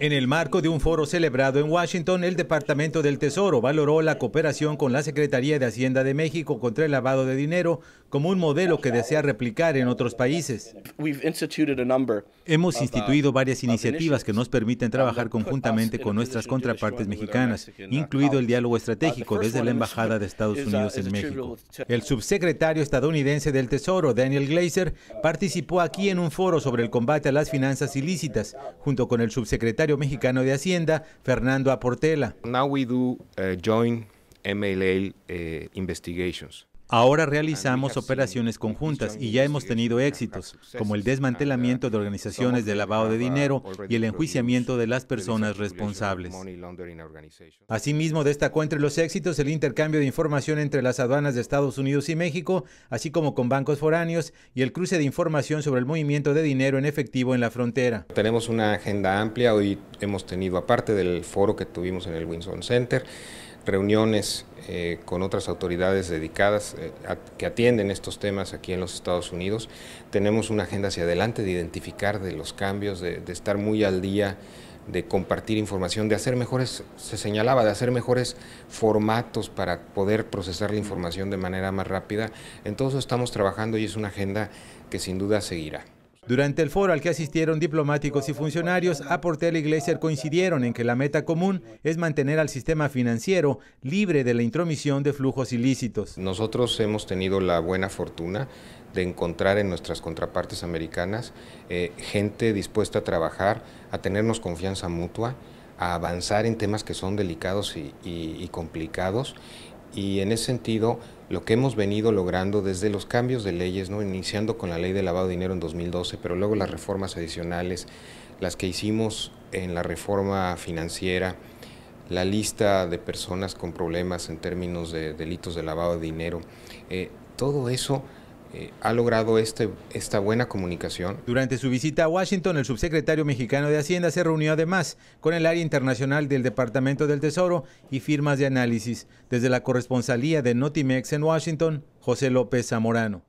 En el marco de un foro celebrado en Washington, el Departamento del Tesoro valoró la cooperación con la Secretaría de Hacienda de México contra el lavado de dinero como un modelo que desea replicar en otros países. Hemos uh, instituido varias iniciativas que nos permiten trabajar conjuntamente con nuestras contrapartes mexicanas, uh, incluido el diálogo estratégico uh, desde la Embajada de Estados Unidos en México. El subsecretario estadounidense del Tesoro, Daniel Glazer, participó aquí en un foro sobre el combate a las finanzas ilícitas, junto con el subsecretario mexicano de Hacienda, Fernando Aportela. Now we do uh, joint MLA eh, investigations. Ahora realizamos operaciones conjuntas y ya hemos tenido éxitos, como el desmantelamiento de organizaciones de lavado de dinero y el enjuiciamiento de las personas responsables. Asimismo, destacó entre los éxitos el intercambio de información entre las aduanas de Estados Unidos y México, así como con bancos foráneos y el cruce de información sobre el movimiento de dinero en efectivo en la frontera. Tenemos una agenda amplia, hoy hemos tenido, aparte del foro que tuvimos en el Winson Center, reuniones eh, con otras autoridades dedicadas eh, que atienden estos temas aquí en los Estados Unidos. Tenemos una agenda hacia adelante de identificar de los cambios, de, de estar muy al día, de compartir información, de hacer mejores, se señalaba, de hacer mejores formatos para poder procesar la información de manera más rápida. En todo eso estamos trabajando y es una agenda que sin duda seguirá. Durante el foro al que asistieron diplomáticos y funcionarios, Aportel y Glacier coincidieron en que la meta común es mantener al sistema financiero libre de la intromisión de flujos ilícitos. Nosotros hemos tenido la buena fortuna de encontrar en nuestras contrapartes americanas eh, gente dispuesta a trabajar, a tenernos confianza mutua, a avanzar en temas que son delicados y complicados y en ese sentido lo que hemos venido logrando desde los cambios de leyes, ¿no? iniciando con la ley de lavado de dinero en 2012, pero luego las reformas adicionales, las que hicimos en la reforma financiera, la lista de personas con problemas en términos de delitos de lavado de dinero, eh, todo eso eh, ha logrado este, esta buena comunicación. Durante su visita a Washington, el subsecretario mexicano de Hacienda se reunió además con el área internacional del Departamento del Tesoro y firmas de análisis. Desde la corresponsalía de Notimex en Washington, José López Zamorano.